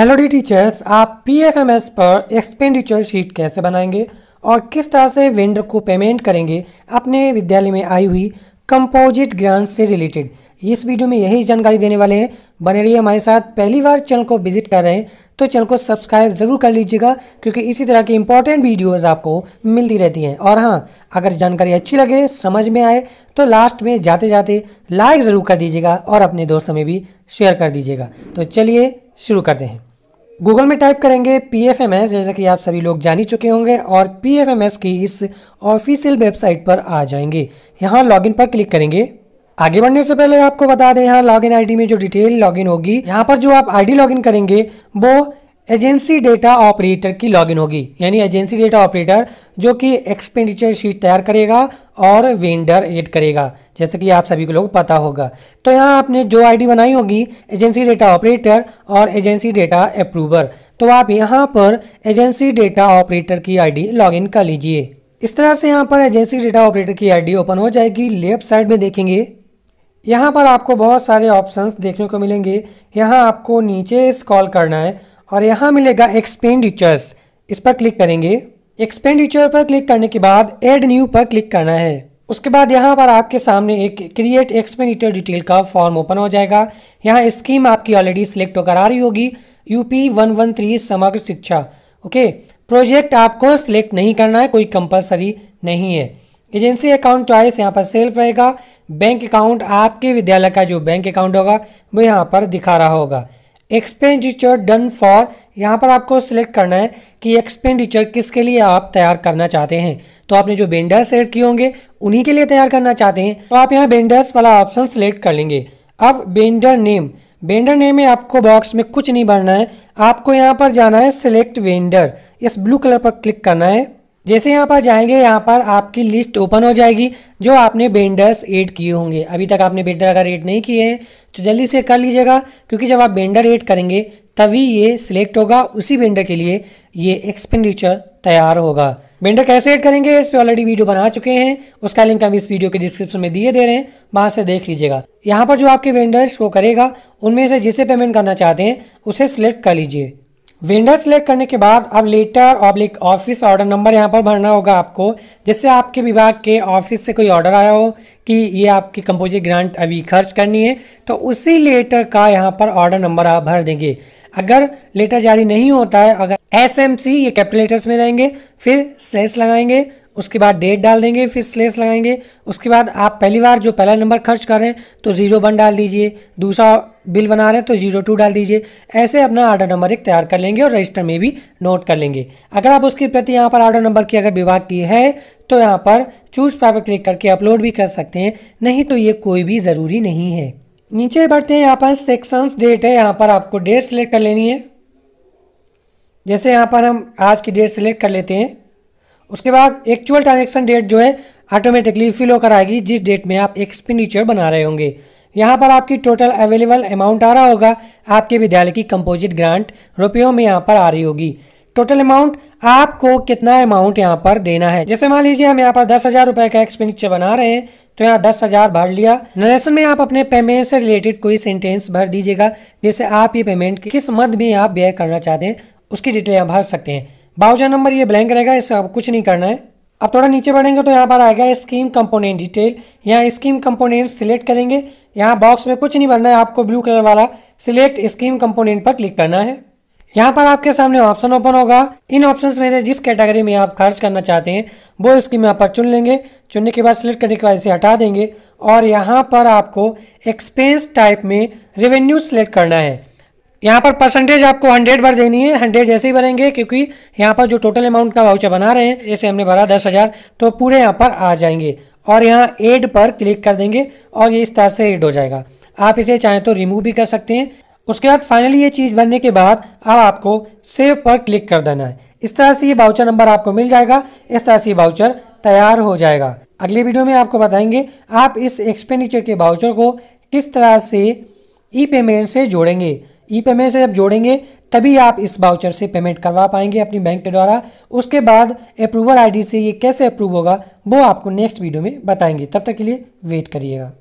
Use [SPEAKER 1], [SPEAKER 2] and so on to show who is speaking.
[SPEAKER 1] hello dear teachers आप PFMS पर expenditure sheet कैसे बनाएंगे और किस तरह से वेंडर को पेमेंट करेंगे अपने विद्यालय में आई हुई कंपोजिट ग्रांट से रिलेटेड इस वीडियो में यही जानकारी देने वाले हैं बने रहिए हमारे साथ पहली बार चैनल को विजिट कर रहे हैं तो चैनल को सब्सक्राइब जरूर कर लीजिएगा क्योंकि इसी तरह की इंपॉर्टेंट वीडियोज़ आपको मिलती रहती हैं और हाँ अगर जानकारी अच्छी लगे समझ में आए तो लास्ट में जाते जाते लाइक ज़रूर कर दीजिएगा और अपने दोस्तों में भी शेयर कर दीजिएगा तो चलिए शुरू करते हैं गूगल में टाइप करेंगे पी एफ एम एस जैसा कि आप सभी लोग जान ही चुके होंगे और पी एफ एम एस की इस ऑफिशियल वेबसाइट पर आ जाएंगे यहाँ लॉगिन पर क्लिक करेंगे आगे बढ़ने से पहले आपको बता दें यहाँ लॉगिन आईडी में जो डिटेल लॉगिन होगी यहाँ पर जो आप आईडी लॉगिन करेंगे वो एजेंसी डेटा ऑपरेटर की लॉगिन होगी यानी एजेंसी डेटा ऑपरेटर जो कि एक्सपेंडिचर शीट तैयार करेगा और वेंडर एड करेगा जैसे कि आप सभी को लोग पता होगा तो यहाँ आपने जो आईडी बनाई होगी एजेंसी डेटा ऑपरेटर और एजेंसी डेटा अप्रूवर तो आप यहाँ पर एजेंसी डेटा ऑपरेटर की आई डी कर लीजिए इस तरह से यहाँ पर एजेंसी डेटा ऑपरेटर की आई ओपन हो जाएगी लेफ्ट साइड में देखेंगे यहाँ पर आपको बहुत सारे ऑप्शंस देखने को मिलेंगे यहाँ आपको नीचे स्कॉल करना है और यहाँ मिलेगा एक्सपेंडिचर्स इस पर क्लिक करेंगे एक्सपेंडिचर पर क्लिक करने के बाद एड न्यू पर क्लिक करना है उसके बाद यहाँ पर आपके सामने एक क्रिएट एक्सपेंडिचर डिटेल का फॉर्म ओपन हो जाएगा यहाँ स्कीम आपकी ऑलरेडी सिलेक्ट होकर आ रही होगी यूपी वन वन थ्री समग्र शिक्षा ओके प्रोजेक्ट आपको सिलेक्ट नहीं करना है कोई कंपलसरी नहीं है एजेंसी अकाउंट चॉइस यहाँ पर सेल्फ रहेगा बैंक अकाउंट आपके विद्यालय का जो बैंक अकाउंट होगा वो यहाँ पर दिखा रहा होगा एक्सपेंडिचर डन फॉर यहाँ पर आपको सिलेक्ट करना है कि एक्सपेंडिचर किसके लिए आप तैयार करना चाहते हैं तो आपने जो बेंडर्स सेलेक्ट किए होंगे उन्हीं के लिए तैयार करना चाहते हैं तो आप यहाँ बेंडर्स वाला ऑप्शन सिलेक्ट कर लेंगे अब बेंडर नेम बेंडर नेम में आपको बॉक्स में कुछ नहीं भरना है आपको यहाँ पर जाना है सिलेक्ट वेंडर इस ब्लू कलर पर क्लिक करना है जैसे यहाँ पर जाएंगे यहाँ पर आपकी लिस्ट ओपन हो जाएगी जो आपने बेंडर्स ऐड किए होंगे अभी तक आपने बेंडर अगर ऐड नहीं किए हैं तो जल्दी से कर लीजिएगा क्योंकि जब आप बेंडर ऐड करेंगे तभी ये सिलेक्ट होगा उसी बेंडर के लिए ये एक्सपेंडिचर तैयार होगा बेंडर कैसे ऐड करेंगे इस पर ऑलरेडी वीडियो बना चुके हैं उसका लिंक हम इस वीडियो के डिस्क्रिप्शन में दिए दे रहे हैं वहाँ से देख लीजिएगा यहाँ पर जो आपके वेंडर्स वो करेगा उनमें से जिसे पेमेंट करना चाहते हैं उसे सिलेक्ट कर लीजिए वेंडर सेलेक्ट करने के बाद अब letter oblique office order number यहाँ पर भरना होगा आपको जिससे आपके विभाग के ऑफिस से कोई ऑर्डर आया हो कि ये आपकी कंपोजिट ग्रांट अभी खर्च करनी है तो उसी लेटर का यहाँ पर ऑर्डर नंबर आप भर देंगे अगर लेटर जारी नहीं होता है अगर एस एम सी ये कैपिटल लेटर्स में रहेंगे फिर सेल्स लगाएंगे उसके बाद डेट डाल देंगे फिर स्लेस लगाएंगे उसके बाद आप पहली बार जो पहला नंबर खर्च कर रहे हैं तो ज़ीरो वन डाल दीजिए दूसरा बिल बना रहे हैं तो ज़ीरो टू डाल दीजिए ऐसे अपना ऑर्डर नंबर एक तैयार कर लेंगे और रजिस्टर में भी नोट कर लेंगे अगर आप उसके प्रति यहाँ पर ऑर्डर नंबर की अगर विभाग की है तो यहाँ पर चूज प्राइवेट क्लिक करके अपलोड भी कर सकते हैं नहीं तो ये कोई भी ज़रूरी नहीं है नीचे बढ़ते हैं यहाँ पर सेक्शन डेट है यहाँ पर आपको डेट सेलेक्ट कर लेनी है जैसे यहाँ पर हम आज की डेट सेलेक्ट कर लेते हैं उसके बाद एक्चुअल ट्रांजेक्शन डेट जो है ऑटोमेटिकली फिल होकर आएगी जिस डेट में आप एक्सपेंडिचर बना रहे होंगे यहाँ पर आपकी टोटल अवेलेबल अमाउंट आ रहा होगा आपके विद्यालय की कंपोजिट ग्रांट रुपयों में यहाँ पर आ रही होगी टोटल अमाउंट आपको कितना अमाउंट यहाँ पर देना है जैसे मान लीजिए हम यहाँ पर दस हज़ार रुपए का एक्सपेंडिचर बना रहे हैं तो यहाँ दस हज़ार भर लिया नरेशन में आप अपने पेमेंट से रिलेटेड कोई सेंटेंस भर दीजिएगा जैसे आप ये पेमेंट किस मद में आप व्यय करना चाहते हैं उसकी डिटेल यहाँ भर सकते हैं बावजा नंबर ये ब्लैंक रहेगा इसका अब कुछ नहीं करना है अब थोड़ा नीचे बढ़ेंगे तो यहाँ पर आएगा स्कीम कंपोनेंट डिटेल यहाँ स्कीम कंपोनेंट सिलेक्ट करेंगे यहाँ बॉक्स में कुछ नहीं भरना है आपको ब्लू कलर वाला सिलेक्ट स्कीम कंपोनेंट पर क्लिक करना है यहाँ पर आपके सामने ऑप्शन ओपन होगा इन ऑप्शंस में से जिस कैटेगरी में आप खर्च करना चाहते हैं वो स्कीम यहाँ पर चुन लेंगे चुनने के बाद सिलेक्ट करने के बाद इसे हटा देंगे और यहाँ पर आपको एक्सपेंस टाइप में रेवेन्यू सिलेक्ट करना है यहाँ पर परसेंटेज आपको हंड्रेड भर देनी है हंड्रेड जैसे ही भरेंगे क्योंकि यहाँ पर जो टोटल अमाउंट का वाउचर बना रहे हैं जैसे हमने भरा दस हज़ार तो पूरे यहाँ पर आ जाएंगे और यहाँ एड पर क्लिक कर देंगे और ये इस तरह से एड हो जाएगा आप इसे चाहें तो रिमूव भी कर सकते हैं उसके बाद फाइनली ये चीज़ भरने के बाद अब आपको सेव पर क्लिक कर देना है इस तरह से ये बाउचर नंबर आपको मिल जाएगा इस तरह से ये बाउचर तैयार हो जाएगा अगले वीडियो में आपको बताएंगे आप इस एक्सपेंडिचर के बाउचर को किस तरह से ई पेमेंट से जोड़ेंगे ई पेमेंट से जब जोड़ेंगे तभी आप इस बाउचर से पेमेंट करवा पाएंगे अपनी बैंक के द्वारा उसके बाद अप्रूवल आईडी से ये कैसे अप्रूव होगा वो आपको नेक्स्ट वीडियो में बताएंगे तब तक के लिए वेट करिएगा